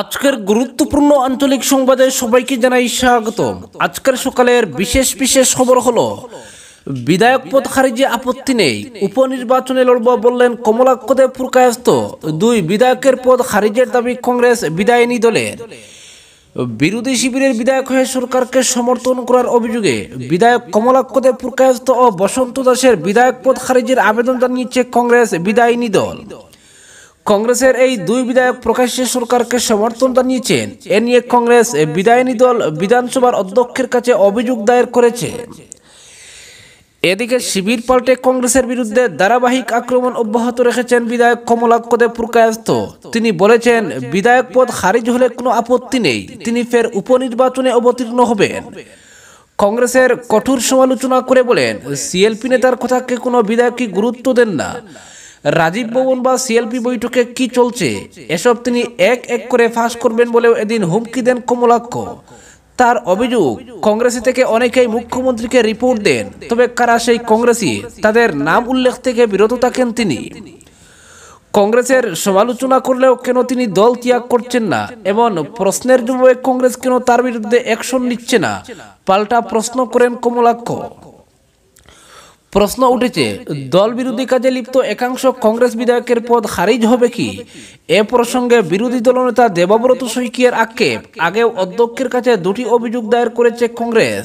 আজকের গুরুত্বপূর্ণ আঞ্চলিক সংবাদে সবাইকে জানাই স্বাগত আজকের সকালের বিশেষ বিশেষ খবর হলো বিধায়ক পদ খারিজে আপত্তি নেই উপনির্বাচনে লড়ব বললেন কমলাক্ষদে পুরকায়স্ত দুই বিধায়কের পদ খারিজের দাবি কংগ্রেস বিদায়নী দলের বিরোধী শিবিরের বিধায়ক হয়ে সরকারকে সমর্থন করার অভিযোগে বিধায়ক কমলাক্ষদে পুরকায়স্ত ও বসন্ত দাসের বিধায়ক পদ খারিজের আবেদন জানিয়েছে কংগ্রেস বিদায়নী দল কংগ্রেসের এই দুই বিধায়ক প্রকাশ্যে সরকারকে সমর্থন জানিয়েছেন এ নিয়ে কংগ্রেস বিদায়নী দল বিধানসভার অধ্যক্ষের কাছে অভিযোগ দায়ের করেছে এদিকে শিবির পাল্টে কংগ্রেসের বিরুদ্ধে ধারাবাহিক আক্রমণ অব্যাহত রেখেছেন বিধায়ক কমলাক্ষ দেব প্রকায়স্ত তিনি বলেছেন বিধায়ক পদ খারিজ হলে কোনো আপত্তি নেই তিনি ফের উপনির্বাচনে অবতীর্ণ হবেন কংগ্রেসের কঠোর সমালোচনা করে বলেন সিএলপি নেতার কথাকে কোনো বিধায়কই গুরুত্ব দেন না রাজীব ভবন বা সিএলপি বৈঠকে কি চলছে এসব তিনি এক এক করে ফাঁস করবেন বলেও এদিন হুমকি দেন কমলাক্ষ তার অভিযোগ কংগ্রেসি থেকে অনেকেই মুখ্যমন্ত্রীকে রিপোর্ট দেন তবে কারা সেই কংগ্রেসি তাদের নাম উল্লেখ থেকে বিরত থাকেন তিনি কংগ্রেসের সমালোচনা করলেও কেন তিনি দল ত্যাগ করছেন না এমন প্রশ্নের জবাবে কংগ্রেস কেন তার বিরুদ্ধে অ্যাকশন নিচ্ছে না পাল্টা প্রশ্ন করেন কমলাক্ষ প্রশ্ন উঠেছে দল বিরোধী কাজে লিপ্ত একাংশ কংগ্রেস বিধায়কের পদ খারিজ হবে কি এ প্রসঙ্গে বিরোধী দলনেতা দেবাব্রত শইকিয়ার আক্ষেপ আগেও অধ্যক্ষের কাছে দুটি অভিযোগ দায়ের করেছে কংগ্রেস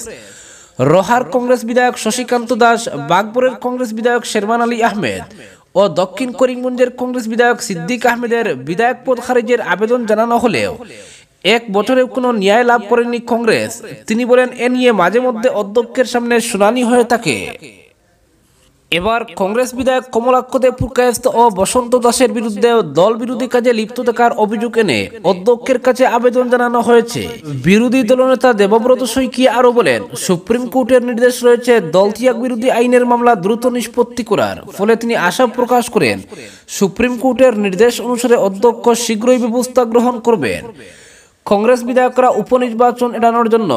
রোহার কংগ্রেস বিধায়ক শশীকান্ত দাস বাগপুরের কংগ্রেস বিধায়ক শেরমান আলী আহমেদ ও দক্ষিণ করিমগঞ্জের কংগ্রেস বিধায়ক সিদ্দিক আহমেদের বিধায়ক পদ খারিজের আবেদন জানানো হলেও এক বছরে কোনো ন্যায় লাভ করেনি কংগ্রেস তিনি বলেন এ নিয়ে মাঝে মধ্যে অধ্যক্ষের সামনে শুনানি হয়ে থাকে এবার কংগ্রেস বিধায়ক কমলাক্ষ দেব পুরকায়স্ত ও বসন্ত দাসের বিরুদ্ধে দল বিরোধী কাজে লিপ্ত থাকার অভিযোগ এনে অধ্যক্ষের কাছে আবেদন জানানো হয়েছে বিরোধী দলনেতা দেবব্রত সৈকি আরো বলেন সুপ্রিম কোর্টের নির্দেশ রয়েছে দল ত্যাগ বিরোধী আইনের মামলা দ্রুত নিষ্পত্তি করার ফলে তিনি আশা প্রকাশ করেন সুপ্রিম কোর্টের নির্দেশ অনুসারে অধ্যক্ষ শীঘ্রই ব্যবস্থা গ্রহণ করবেন কংগ্রেস বিধায়করা উপনির্বাচন এড়ানোর জন্য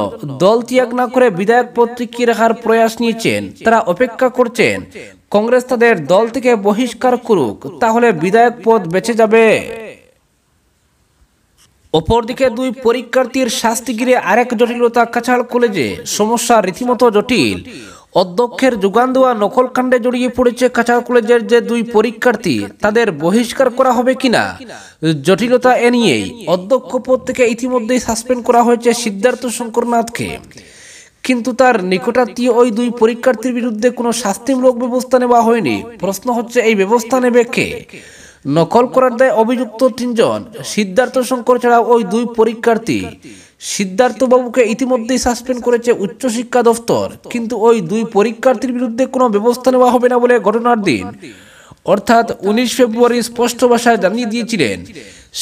দল ত্যাগ না করে বিধায়ক পদ টিকিয়ে রাখার প্রয়াস নিয়েছেন তারা অপেক্ষা করছেন কংগ্রেস তাদের দল থেকে বহিষ্কার করুক তাহলে বিধায়ক পদ বেঁচে যাবে অপরদিকে দুই পরীক্ষার্থীর শাস্তি ঘিরে আরেক জটিলতা কাছাড় কলেজে সমস্যা রীতিমতো জটিল অধ্যক্ষের যোগান দেওয়া নকলকাণ্ডে জড়িয়ে পড়েছে কাছাড় কলেজের যে দুই পরীক্ষার্থী তাদের বহিষ্কার করা হবে কিনা জটিলতা এ নিয়েই অধ্যক্ষ পদ থেকে ইতিমধ্যেই সাসপেন্ড করা হয়েছে সিদ্ধার্থ শঙ্করনাথকে কিন্তু তার নিকটাত্মীয় ওই দুই পরীক্ষার্থীর বিরুদ্ধে কোনো শাস্তিমূলক ব্যবস্থা নেওয়া হয়নি প্রশ্ন হচ্ছে এই ব্যবস্থা নেবে কে নকল করার দায় অভিযুক্ত তিনজন সিদ্ধার্থ শঙ্কর ছাড়া ওই দুই পরীক্ষার্থী সিদ্ধার্থবাবুকে ইতিমধ্যেই সাসপেন্ড করেছে উচ্চশিক্ষা দফতর কিন্তু ওই দুই পরীক্ষার্থীর বিরুদ্ধে কোনো ব্যবস্থা নেওয়া হবে না বলে ঘটনার দিন অর্থাৎ উনিশ ফেব্রুয়ারি স্পষ্ট ভাষায় জানিয়ে দিয়েছিলেন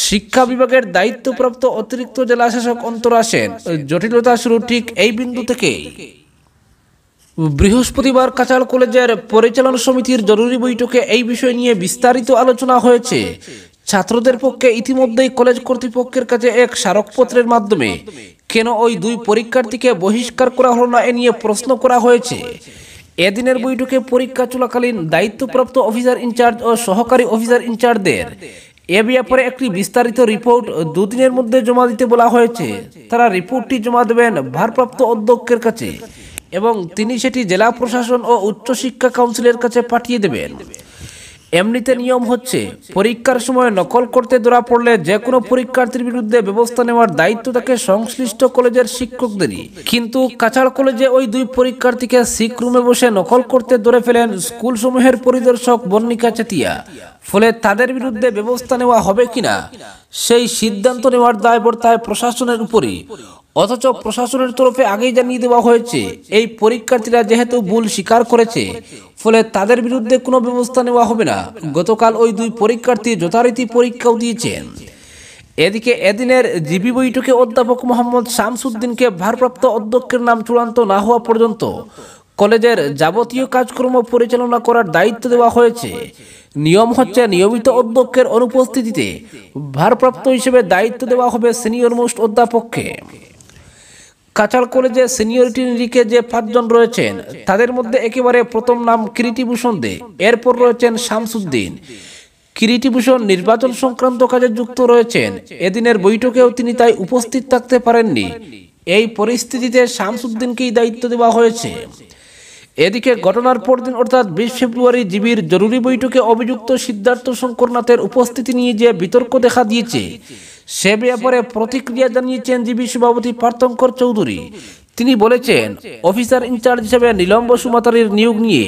শিক্ষা বিভাগের দায়িত্বপ্রাপ্ত অতিরিক্ত জেলা শাসক অন্তর আসেন জটিলতা শুরু ঠিক এই বিন্দু থেকেই বৃহস্পতিবার কাঁচাল কলেজের পরিচালন সমিতির জরুরি বৈঠকে এই বিষয় নিয়ে বিস্তারিত আলোচনা হয়েছে ছাত্রদের পক্ষে ইতিমধ্যেই কলেজ কর্তৃপক্ষের কাছে এক স্মারকপত্রের মাধ্যমে কেন ওই দুই পরীক্ষার্থীকে বহিষ্কার করা হলো না এ নিয়ে প্রশ্ন করা হয়েছে এদিনের বৈঠকে পরীক্ষা চলাকালীন দায়িত্বপ্রাপ্ত অফিসার ইনচার্জ ও সহকারী অফিসার ইনচার্জদের এ ব্যাপারে একটি বিস্তারিত রিপোর্ট দুদিনের মধ্যে জমা দিতে বলা হয়েছে তারা রিপোর্টটি জমা দেবেন ভারপ্রাপ্ত অধ্যক্ষের কাছে এবং তিনি সেটি জেলা প্রশাসন ও উচ্চশিক্ষা কাউন্সিলের কাছে পাঠিয়ে দেবেন এমনিতে নিয়ম হচ্ছে পরীক্ষার সময় নকল করতে ধরা পড়লে যে কোনো পরীক্ষার্থীর বিরুদ্ধে ব্যবস্থা নেওয়ার দায়িত্ব থাকে সংশ্লিষ্ট কলেজের শিক্ষকদেরই কিন্তু কাছাড় কলেজে ওই দুই পরীক্ষার্থীকে শিখ রুমে বসে নকল করতে ধরে ফেলেন স্কুলসমূহের পরিদর্শক বর্ণিকা চেতিয়া ফলে তাদের বিরুদ্ধে ব্যবস্থা নেওয়া হবে কিনা সেই সিদ্ধান্ত নেওয়ার দায়বর্তায় প্রশাসনের উপরে অথচ প্রশাসনের তরফে আগেই জানিয়ে দেওয়া হয়েছে এই পরীক্ষার্থীরা যেহেতু ভুল স্বীকার করেছে ফলে তাদের বিরুদ্ধে কোনো ব্যবস্থা নেওয়া হবে না গতকাল ওই দুই পরীক্ষার্থী যথারীতি পরীক্ষাও দিয়েছেন এদিকে এদিনের জিবি বৈঠকে অধ্যাপক মোহাম্মদ শামসুদ্দিনকে ভারপ্রাপ্ত অধ্যক্ষের নাম চূড়ান্ত না হওয়া পর্যন্ত কলেজের যাবতীয় কাজকর্ম পরিচালনা করার দায়িত্ব দেওয়া হয়েছে নিয়ম হচ্ছে নিয়মিত অধ্যক্ষের অনুপস্থিতিতে ভারপ্রাপ্ত হিসেবে দায়িত্ব দেওয়া হবে সিনিয়র মোস্ট অধ্যাপককে কাছাড় কলেজে সিনিয়রিটি নিরিখে যে পাঁচজন রয়েছেন তাদের মধ্যে একেবারে প্রথম নাম কিরিটিভূষণ দে এরপর রয়েছেন শামসুদ্দিন কিরিটিভূষণ নির্বাচন সংক্রান্ত কাজে যুক্ত রয়েছেন এদিনের বৈঠকেও তিনি তাই উপস্থিত থাকতে পারেননি এই পরিস্থিতিতে শামসুদ্দিনকেই দায়িত্ব দেওয়া হয়েছে এদিকে ঘটনার পরদিন অর্থাৎ বিশ ফেব্রুয়ারি জিবির জরুরি বৈঠকে অভিযুক্ত সিদ্ধার্থ শঙ্করনাথের উপস্থিতি নিয়ে যে বিতর্ক দেখা দিয়েছে সে ব্যাপারে প্রতিক্রিয়া জানিয়েছেন জিবি সভাপতি পার্থঙ্কর চৌধুরী তিনি বলেছেন অফিসার ইনচার্জ হিসেবে নীলম বসুমাতারির নিয়োগ নিয়ে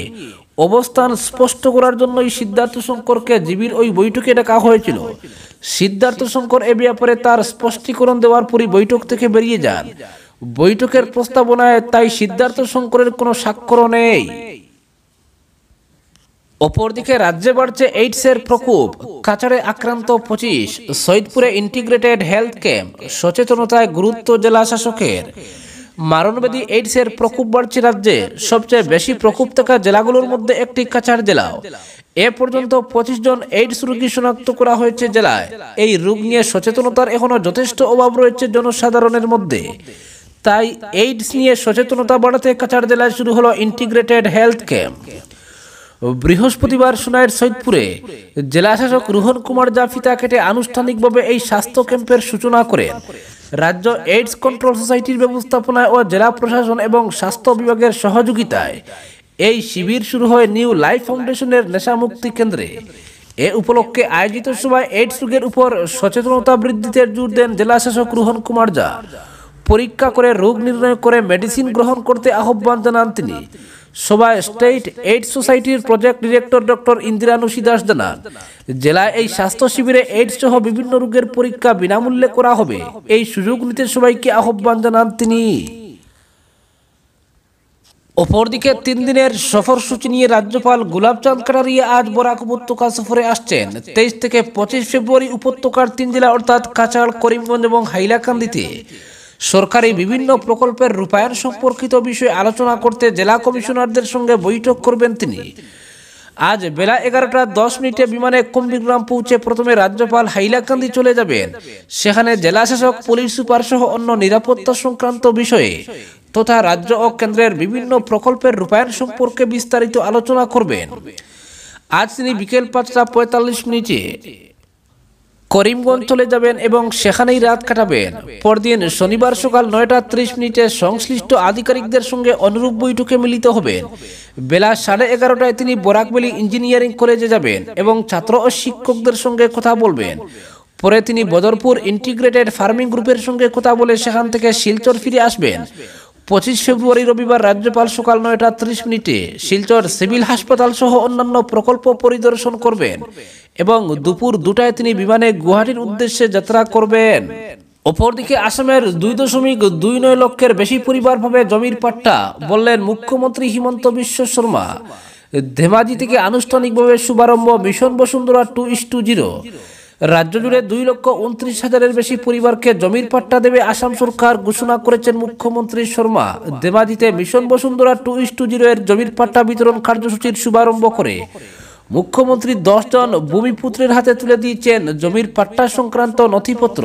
অবস্থান স্পষ্ট করার জন্যই সিদ্ধার্থ শঙ্করকে জিবির ওই বৈঠকে ডাকা হয়েছিল সিদ্ধার্থ শঙ্কর এ ব্যাপারে তার স্পষ্টীকরণ দেওয়ার পরই বৈঠক থেকে বেরিয়ে যান বৈঠকের প্রস্তাবনায় তাই সিদ্ধার্থ শঙ্করের কোনো স্বাক্ষর নেই অপরদিকে রাজ্যে বাড়ছে এইডসের প্রকোপ কাছাড়ে আক্রান্ত পঁচিশ সৈদপুরে ইন্টিগ্রেটেড হেলথ ক্যাম্প সচেতনতায় গুরুত্ব জেলা শাসকের মারণবেদী এইডসের প্রকোপ বাড়ছে রাজ্যে সবচেয়ে বেশি প্রকোপ থাকা জেলাগুলোর মধ্যে একটি কাছাড় জেলাও এ পর্যন্ত পঁচিশ জন এইডস রোগী শনাক্ত করা হয়েছে জেলায় এই রোগ নিয়ে সচেতনতার এখনও যথেষ্ট অভাব রয়েছে জনসাধারণের মধ্যে তাই এইডস নিয়ে সচেতনতা বাড়াতে কাছাড় জেলায় শুরু হলো ইন্টিগ্রেটেড হেলথ ক্যাম্প বৃহস্পতিবার সোনাইয়ের সৈদপুরে জেলাশাসক রোহন কুমার জাফিতা কেটে আনুষ্ঠানিকভাবে এই স্বাস্থ্য ক্যাম্পের সূচনা করেন রাজ্য এইডস কন্ট্রোল সোসাইটির ব্যবস্থাপনায় ও জেলা প্রশাসন এবং স্বাস্থ্য বিভাগের সহযোগিতায় এই শিবির শুরু হয় নিউ লাইফ ফাউন্ডেশনের নেশামুক্তি কেন্দ্রে এ উপলক্ষে আয়োজিত সভায় এইডস রোগের উপর সচেতনতা বৃদ্ধিতে জোর দেন জেলাশাসক রোহন কুমার ঝা পরীক্ষা করে রোগ নির্ণয় করে মেডিসিন গ্রহণ করতে আহ্বান জানান তিনি সভায় স্টেট এইড সোসাইটির প্রজেক্ট ডিরেক্টর ডক্টর ইন্দিরানুষী দাস জানান জেলায় এই স্বাস্থ্য শিবিরে এইডস সহ বিভিন্ন রোগের পরীক্ষা বিনামূল্যে করা হবে এই সুযোগ নিতে সবাইকে আহ্বান জানান তিনি অপরদিকে তিন দিনের সফরসূচি নিয়ে রাজ্যপাল গুলাবচাঁদ কাটারিয়া আজ বরাক উপত্যকা সফরে আসছেন তেইশ থেকে পঁচিশ ফেব্রুয়ারি উপত্যকার তিন জেলা অর্থাৎ কাছাড় করিমগঞ্জ এবং হাইলাকান্দিতে সরকারি বিভিন্ন প্রকল্পের রূপায়ণ সম্পর্কিত বিষয়ে আলোচনা করতে জেলা কমিশনারদের সঙ্গে বৈঠক করবেন তিনি আজ বেলা এগারোটা দশ মিনিটে বিমানে কুম্ভিগ্রাম পৌঁছে প্রথমে রাজ্যপাল হাইলাকান্দি চলে যাবেন সেখানে জেলাশাসক পুলিশ সুপার সহ অন্য নিরাপত্তা সংক্রান্ত বিষয়ে তথা রাজ্য ও কেন্দ্রের বিভিন্ন প্রকল্পের রূপায়ণ সম্পর্কে বিস্তারিত আলোচনা করবেন আজ তিনি বিকেল পাঁচটা পঁয়তাল্লিশ মিনিটে করিমগঞ্জ চলে যাবেন এবং সেখানেই রাত কাটাবেন পরদিন শনিবার সকাল নয়টা ত্রিশ মিনিটে সংশ্লিষ্ট আধিকারিকদের সঙ্গে অনুরূপ বৈঠকে মিলিত হবেন বেলা সাড়ে এগারোটায় তিনি বরাকবেলি ইঞ্জিনিয়ারিং কলেজে যাবেন এবং ছাত্র ও শিক্ষকদের সঙ্গে কথা বলবেন পরে তিনি বদরপুর ইন্টিগ্রেটেড ফার্মিং গ্রুপের সঙ্গে কথা বলে সেখান থেকে শিলচর ফিরে আসবেন পঁচিশ ফেব্রুয়ারি রবিবার রাজ্যপাল সকাল নয়টা ত্রিশ মিনিটে শিলচর সিভিল হাসপাতাল সহ অন্যান্য প্রকল্প পরিদর্শন করবেন এবং দুপুর দুটায় তিনি বিমানে গুয়াহাটির উদ্দেশ্যে যাত্রা করবেন অপরদিকে আসামের দুই দশমিক দুই নয় লক্ষের বেশি পরিবার পাবে জমির পাট্টা বললেন মুখ্যমন্ত্রী হিমন্ত বিশ্ব শর্মা ধেমাজি থেকে আনুষ্ঠানিকভাবে শুভারম্ভ মিশন বসুন্ধরা টু ইস টু জিরো রাজ্য জুড়ে দুই লক্ষ উনত্রিশ হাজারের বেশি পরিবারকে জমির পাট্টা দেবে আসাম সরকার ঘোষণা করেছেন মুখ্যমন্ত্রী শর্মা দেমাজিতে মিশন বসুন্ধরা টু ইস টু জিরো এর জমির পাট্টা বিতরণ কার্যসূচির শুভারম্ভ করে মুখ্যমন্ত্রী দশজন ভূমিপুত্রের হাতে তুলে দিয়েছেন জমির পাট্টা সংক্রান্ত নথিপত্র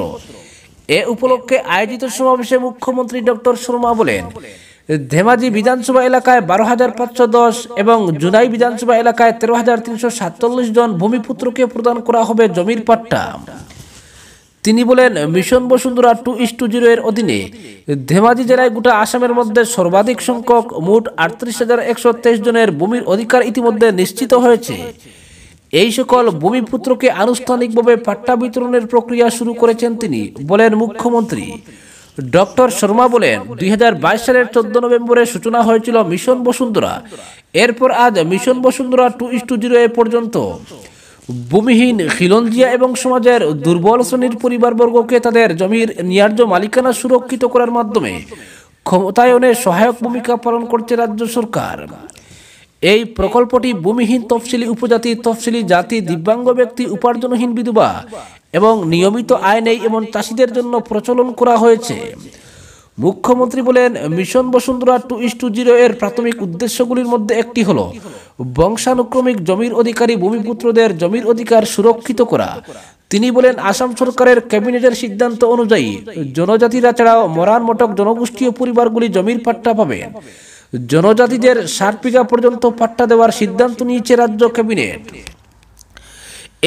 এ উপলক্ষে আয়োজিত সমাবেশে মুখ্যমন্ত্রী ডক্টর শর্মা বলেন ধেমাজি বিধানসভা এলাকায় বারো হাজার পাঁচশো দশ এবং জুনাই বিধানসভা এলাকায় তেরো হাজার তিনশো সাতচল্লিশ জন ভূমিপুত্রকে প্রদান করা হবে জমির পাট্টা তিনি বলেন মিশন বসুন্ধরা টু ইস টু জিরো এর অধীনে ধেমাজি জেলায় গোটা আসামের মধ্যে সর্বাধিক সংখ্যক মোট আটত্রিশ হাজার একশো তেইশ জনের ভূমির অধিকার ইতিমধ্যে নিশ্চিত হয়েছে এই সকল ভূমিপুত্রকে আনুষ্ঠানিকভাবে পাট্টা বিতরণের প্রক্রিয়া শুরু করেছেন তিনি বলেন মুখ্যমন্ত্রী ডক্টর শর্মা বলেন দুই সালের চোদ্দ নভেম্বরে সূচনা হয়েছিল মিশন বসুন্ধরা এরপর আজ মিশন বসুন্ধরা টু ইস টু জিরো এ পর্যন্ত ভূমিহীন খিলঞ্জিয়া এবং সমাজের দুর্বল শ্রেণীর পরিবারবর্গকে তাদের জমির ন্যায্য মালিকানা সুরক্ষিত করার মাধ্যমে ক্ষমতায়নে সহায়ক ভূমিকা পালন করছে রাজ্য সরকার এই প্রকল্পটি ভূমিহীন তফসিলি উপজাতি তফসিলি জাতি দিব্যাঙ্গ ব্যক্তি উপার্জনহীন বিধবা এবং নিয়মিত আয় নেই এমন চাষিদের জন্য প্রচলন করা হয়েছে মুখ্যমন্ত্রী বলেন মিশন বসুন্ধরা টু ইস টু জিরো এর প্রাথমিক উদ্দেশ্যগুলির মধ্যে একটি হল বংশানুক্রমিক জমির অধিকারী ভূমিপুত্রদের জমির অধিকার সুরক্ষিত করা তিনি বলেন আসাম সরকারের ক্যাবিনেটের সিদ্ধান্ত অনুযায়ী জনজাতিরা ছাড়াও মরান মটক জনগোষ্ঠীয় পরিবারগুলি জমির পাট্টা পাবে জনজাতিদের ষাট বিঘা পর্যন্ত পাট্টা দেওয়ার সিদ্ধান্ত নিয়েছে রাজ্য ক্যাবিনেট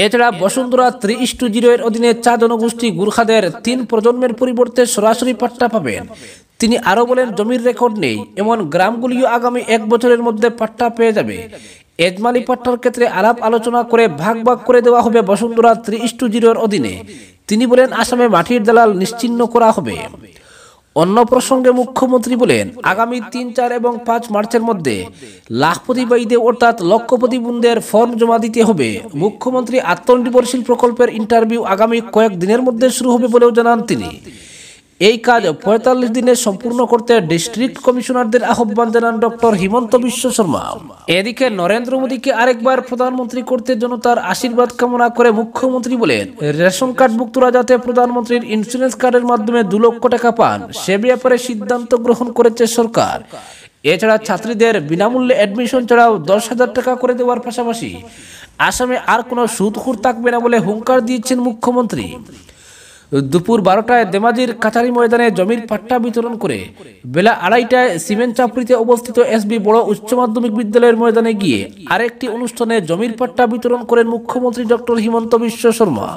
এছাড়া বসুন্ধরা থ্রি ইস্টু জিরো এর অধীনে চা জনগোষ্ঠী গুর্খাদের তিন প্রজন্মের পরিবর্তে সরাসরি পাট্টা পাবেন তিনি আরও বলেন জমির রেকর্ড নেই এমন গ্রামগুলিও আগামী এক বছরের মধ্যে পাট্টা পেয়ে যাবে এজমালি পাট্টার ক্ষেত্রে আলাপ আলোচনা করে ভাগ ভাগ করে দেওয়া হবে বসুন্ধরা থ্রি টু জিরোর অধীনে তিনি বলেন আসামে মাটির দালাল নিশ্চিন্ন করা হবে অন্য প্রসঙ্গে মুখ্যমন্ত্রী বলেন আগামী তিন চার এবং পাঁচ মার্চের মধ্যে লাখপতি লাখপতিবাহীদের অর্থাৎ লক্ষপতি বুন্দের ফর্ম জমা দিতে হবে মুখ্যমন্ত্রী আত্মনির্ভরশীল প্রকল্পের ইন্টারভিউ আগামী কয়েক দিনের মধ্যে শুরু হবে বলেও জানান তিনি এই কাজ পঁয়তাল্লিশ দিনে সম্পূর্ণ করতে ডিস্ট্রিক্ট কমিশনারদের আহ্বান জানান ডক্টর হিমন্ত বিশ্ব শর্মা এদিকে নরেন্দ্র মোদীকে আরেকবার প্রধানমন্ত্রী করতে জনতার আশীর্বাদ কামনা করে মুখ্যমন্ত্রী বলেন রেশন কার্ড মুক্তরা যাতে প্রধানমন্ত্রীর ইন্স্যুরেন্স কার্ডের মাধ্যমে দু লক্ষ টাকা পান সে ব্যাপারে সিদ্ধান্ত গ্রহণ করেছে সরকার এছাড়া ছাত্রীদের বিনামূল্যে অ্যাডমিশন ছাড়াও দশ হাজার টাকা করে দেওয়ার পাশাপাশি আসামে আর কোনো সুদখুর থাকবে না বলে হুঙ্কার দিয়েছেন মুখ্যমন্ত্রী দুপুর বারোটায় দেমাজির কাছারি ময়দানে জমির পাট্টা বিতরণ করে বেলা আড়াইটায় সিমেন্ট চাপড়িতে অবস্থিত এসবি বড় উচ্চ মাধ্যমিক বিদ্যালয়ের ময়দানে গিয়ে আরেকটি অনুষ্ঠানে জমির পাট্টা বিতরণ করেন মুখ্যমন্ত্রী ডক্টর হিমন্ত বিশ্ব শর্মা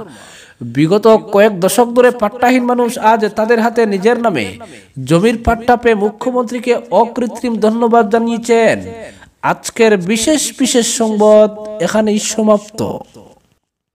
বিগত কয়েক দশক ধরে পাট্টাহীন মানুষ আজ তাদের হাতে নিজের নামে জমির পাট্টা পেয়ে মুখ্যমন্ত্রীকে অকৃত্রিম ধন্যবাদ জানিয়েছেন আজকের বিশেষ বিশেষ সংবাদ এখানেই সমাপ্ত